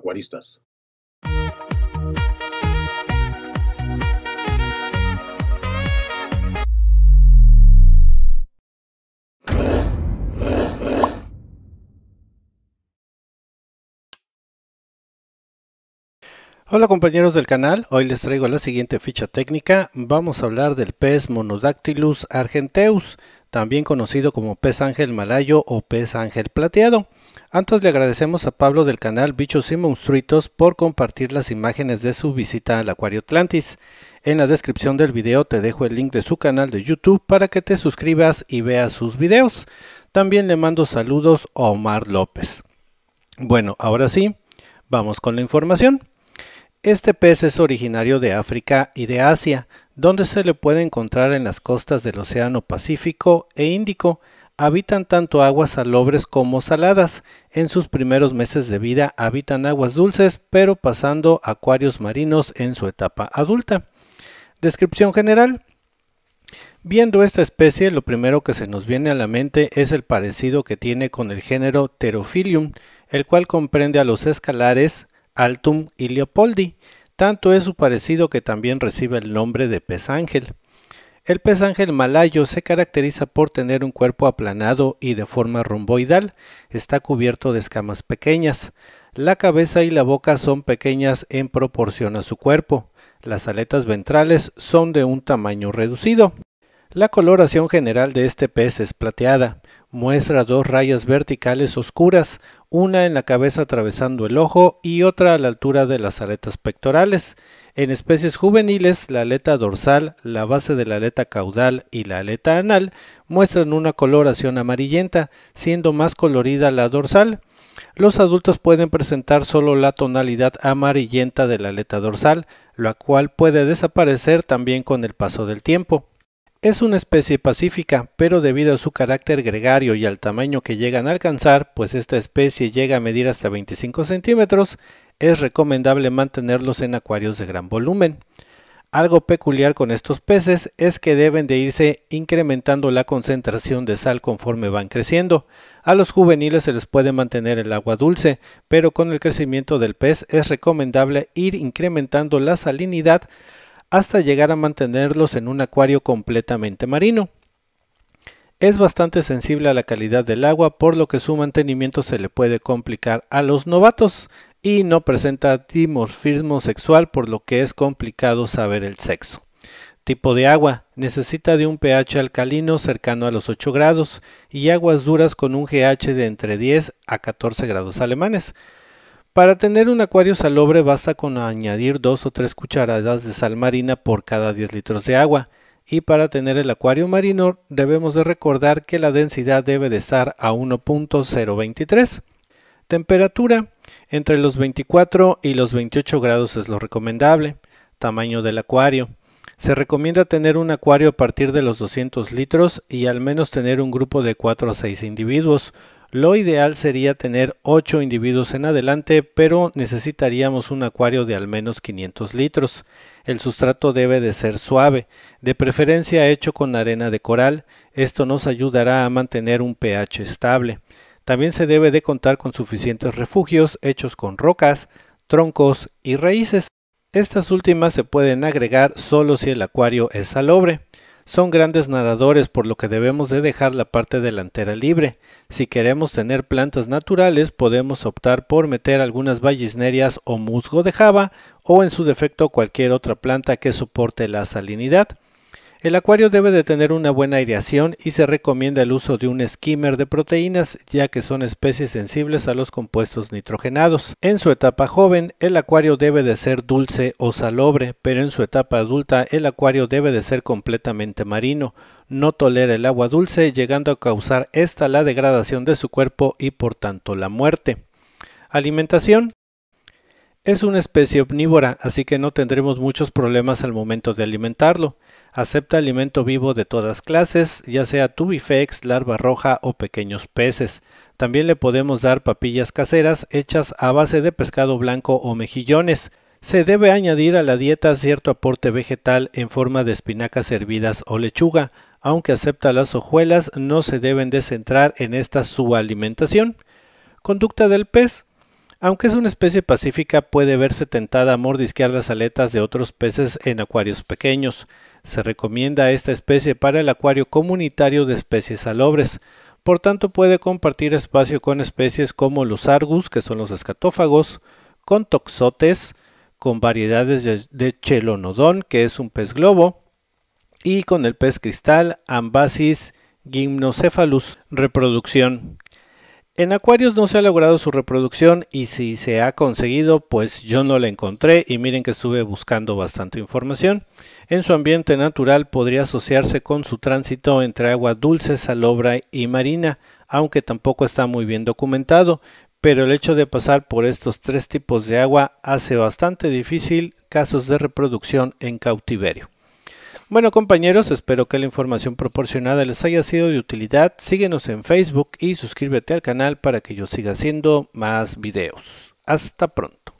acuaristas. Hola compañeros del canal, hoy les traigo la siguiente ficha técnica. Vamos a hablar del pez Monodactylus argenteus, también conocido como pez ángel malayo o pez ángel plateado. Antes le agradecemos a Pablo del canal Bichos y Monstruitos por compartir las imágenes de su visita al Acuario Atlantis. En la descripción del video te dejo el link de su canal de YouTube para que te suscribas y veas sus videos. También le mando saludos a Omar López. Bueno, ahora sí, vamos con la información. Este pez es originario de África y de Asia, donde se le puede encontrar en las costas del Océano Pacífico e Índico, Habitan tanto aguas salobres como saladas. En sus primeros meses de vida habitan aguas dulces, pero pasando acuarios marinos en su etapa adulta. Descripción general. Viendo esta especie, lo primero que se nos viene a la mente es el parecido que tiene con el género Pterophilium, el cual comprende a los escalares Altum y Leopoldi. Tanto es su parecido que también recibe el nombre de pez ángel. El pez ángel malayo se caracteriza por tener un cuerpo aplanado y de forma romboidal, está cubierto de escamas pequeñas. La cabeza y la boca son pequeñas en proporción a su cuerpo. Las aletas ventrales son de un tamaño reducido. La coloración general de este pez es plateada. Muestra dos rayas verticales oscuras, una en la cabeza atravesando el ojo y otra a la altura de las aletas pectorales. En especies juveniles, la aleta dorsal, la base de la aleta caudal y la aleta anal muestran una coloración amarillenta, siendo más colorida la dorsal. Los adultos pueden presentar solo la tonalidad amarillenta de la aleta dorsal, la cual puede desaparecer también con el paso del tiempo. Es una especie pacífica, pero debido a su carácter gregario y al tamaño que llegan a alcanzar, pues esta especie llega a medir hasta 25 centímetros, es recomendable mantenerlos en acuarios de gran volumen. Algo peculiar con estos peces es que deben de irse incrementando la concentración de sal conforme van creciendo. A los juveniles se les puede mantener el agua dulce, pero con el crecimiento del pez es recomendable ir incrementando la salinidad hasta llegar a mantenerlos en un acuario completamente marino. Es bastante sensible a la calidad del agua, por lo que su mantenimiento se le puede complicar a los novatos y no presenta dimorfismo sexual por lo que es complicado saber el sexo. Tipo de agua. Necesita de un pH alcalino cercano a los 8 grados y aguas duras con un GH de entre 10 a 14 grados alemanes. Para tener un acuario salobre basta con añadir 2 o 3 cucharadas de sal marina por cada 10 litros de agua. Y para tener el acuario marino debemos de recordar que la densidad debe de estar a 1.023. Temperatura entre los 24 y los 28 grados es lo recomendable. Tamaño del acuario. Se recomienda tener un acuario a partir de los 200 litros y al menos tener un grupo de 4 a 6 individuos. Lo ideal sería tener 8 individuos en adelante, pero necesitaríamos un acuario de al menos 500 litros. El sustrato debe de ser suave, de preferencia hecho con arena de coral. Esto nos ayudará a mantener un pH estable. También se debe de contar con suficientes refugios hechos con rocas, troncos y raíces. Estas últimas se pueden agregar solo si el acuario es salobre. Son grandes nadadores por lo que debemos de dejar la parte delantera libre. Si queremos tener plantas naturales podemos optar por meter algunas vallisnerias o musgo de java o en su defecto cualquier otra planta que soporte la salinidad. El acuario debe de tener una buena aireación y se recomienda el uso de un skimmer de proteínas ya que son especies sensibles a los compuestos nitrogenados. En su etapa joven el acuario debe de ser dulce o salobre, pero en su etapa adulta el acuario debe de ser completamente marino. No tolera el agua dulce llegando a causar esta la degradación de su cuerpo y por tanto la muerte. Alimentación. Es una especie omnívora, así que no tendremos muchos problemas al momento de alimentarlo. Acepta alimento vivo de todas clases, ya sea tubifex, larva roja o pequeños peces. También le podemos dar papillas caseras hechas a base de pescado blanco o mejillones. Se debe añadir a la dieta cierto aporte vegetal en forma de espinacas hervidas o lechuga, aunque acepta las hojuelas, no se deben de centrar en esta subalimentación. Conducta del pez. Aunque es una especie pacífica, puede verse tentada a mordisquear las aletas de otros peces en acuarios pequeños. Se recomienda esta especie para el acuario comunitario de especies salobres, por tanto puede compartir espacio con especies como los argus, que son los escatófagos, con toxotes, con variedades de chelonodon, que es un pez globo, y con el pez cristal Ambasis gymnocephalus. Reproducción. En Acuarios no se ha logrado su reproducción y si se ha conseguido, pues yo no la encontré y miren que estuve buscando bastante información. En su ambiente natural podría asociarse con su tránsito entre agua dulce, salobra y marina, aunque tampoco está muy bien documentado, pero el hecho de pasar por estos tres tipos de agua hace bastante difícil casos de reproducción en cautiverio. Bueno compañeros, espero que la información proporcionada les haya sido de utilidad. Síguenos en Facebook y suscríbete al canal para que yo siga haciendo más videos. Hasta pronto.